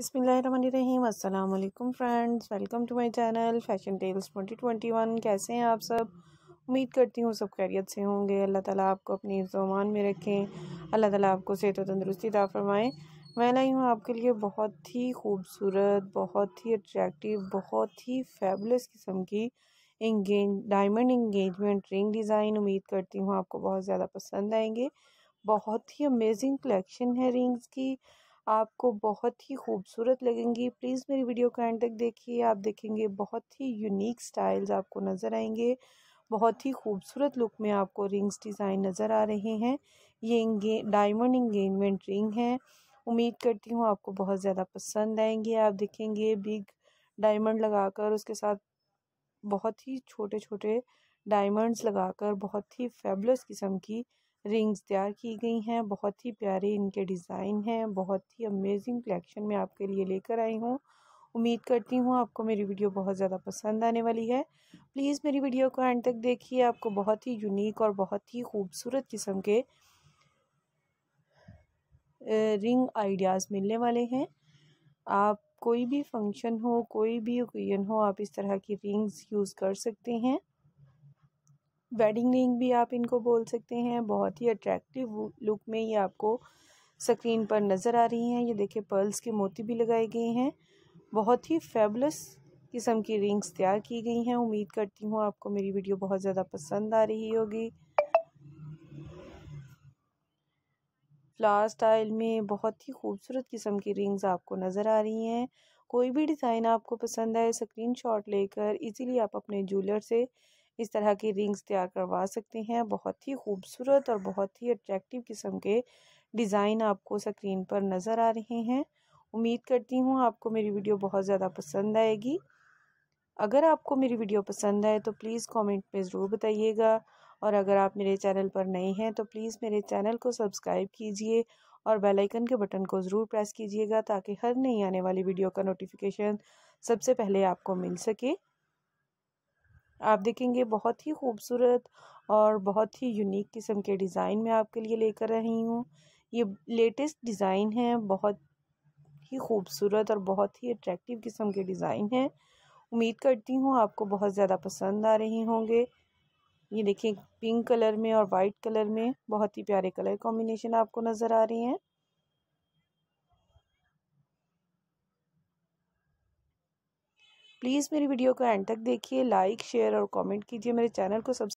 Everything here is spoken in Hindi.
बसमीम अल्लाम friends welcome to my channel fashion tales 2021 कैसे हैं आप सब उम्मीद करती हूँ सब खैरियत से होंगे अल्लाह ताला आपको अपनी जमान में रखें अल्लाह ताला आपको सेहत व तंदरुस्ती दा फरमाएँ मैं लाई हूँ आपके लिए बहुत ही खूबसूरत बहुत ही अट्रैक्टिव बहुत ही फैबुलस किस्म की engage diamond engagement ring design उम्मीद करती हूँ आपको बहुत ज़्यादा पसंद आएंगे बहुत ही अमेजिंग कलेक्शन है रिंग्स की आपको बहुत ही खूबसूरत लगेंगी प्लीज़ मेरी वीडियो को एंड तक देखिए आप देखेंगे बहुत ही यूनिक स्टाइल्स आपको नज़र आएंगे बहुत ही खूबसूरत लुक में आपको रिंग्स डिज़ाइन नज़र आ रहे हैं ये इंगे डायमंड इंगेजमेंट रिंग है उम्मीद करती हूँ आपको बहुत ज़्यादा पसंद आएंगे आप देखेंगे बिग डायमंड लगाकर उसके साथ बहुत ही छोटे छोटे डायमंड्स लगाकर बहुत ही फेबलस किस्म की रिंग्स तैयार की गई हैं बहुत ही प्यारे इनके डिज़ाइन हैं बहुत ही अमेजिंग कलेक्शन में आपके लिए लेकर आई हूँ उम्मीद करती हूँ आपको मेरी वीडियो बहुत ज़्यादा पसंद आने वाली है प्लीज़ मेरी वीडियो को एंड तक देखिए आपको बहुत ही यूनिक और बहुत ही खूबसूरत किस्म के रिंग आइडियाज़ मिलने वाले हैं आप कोई भी फंक्शन हो कोई भी ओकेजन हो आप इस तरह की रिंग्स यूज़ कर सकते हैं वेडिंग रिंग भी आप इनको बोल सकते हैं बहुत ही अट्रैक्टिव लुक में ये आपको स्क्रीन पर नज़र आ रही हैं ये देखिए पर्ल्स के मोती भी लगाए गए हैं बहुत ही फेबलस किस्म की रिंग्स तैयार की गई हैं उम्मीद करती हूँ आपको मेरी वीडियो बहुत ज़्यादा पसंद आ रही होगी फ्लावर स्टाइल में बहुत ही खूबसूरत किस्म की रिंग्स आपको नज़र आ रही हैं कोई भी डिज़ाइन आपको पसंद आए स्क्रीन शॉट लेकर इजीली आप अपने ज्वेलर से इस तरह की रिंग्स तैयार करवा सकते हैं बहुत ही खूबसूरत और बहुत ही अट्रैक्टिव किस्म के डिज़ाइन आपको स्क्रीन पर नज़र आ रहे हैं उम्मीद करती हूँ आपको मेरी वीडियो बहुत ज़्यादा पसंद आएगी अगर आपको मेरी वीडियो पसंद आए तो प्लीज़ कमेंट में ज़रूर बताइएगा और अगर आप मेरे चैनल पर नए हैं तो प्लीज़ मेरे चैनल को सब्सक्राइब कीजिए और बेल आइकन के बटन को ज़रूर प्रेस कीजिएगा ताकि हर नई आने वाली वीडियो का नोटिफिकेशन सबसे पहले आपको मिल सके आप देखेंगे बहुत ही खूबसूरत और बहुत ही यूनिक किस्म के डिज़ाइन में आपके लिए लेकर रही हूँ ये लेटेस्ट डिज़ाइन है बहुत ही खूबसूरत और बहुत ही अट्रैक्टिव किस्म के डिज़ाइन हैं उम्मीद करती हूँ आपको बहुत ज़्यादा पसंद आ रहे होंगे ये देखिए पिंक कलर में और वाइट कलर में बहुत ही प्यारे कलर कॉम्बिनेशन आपको नज़र आ रही हैं प्लीज़ मेरी वीडियो को एंड तक देखिए लाइक शेयर और कमेंट कीजिए मेरे चैनल को सब्सक्राइब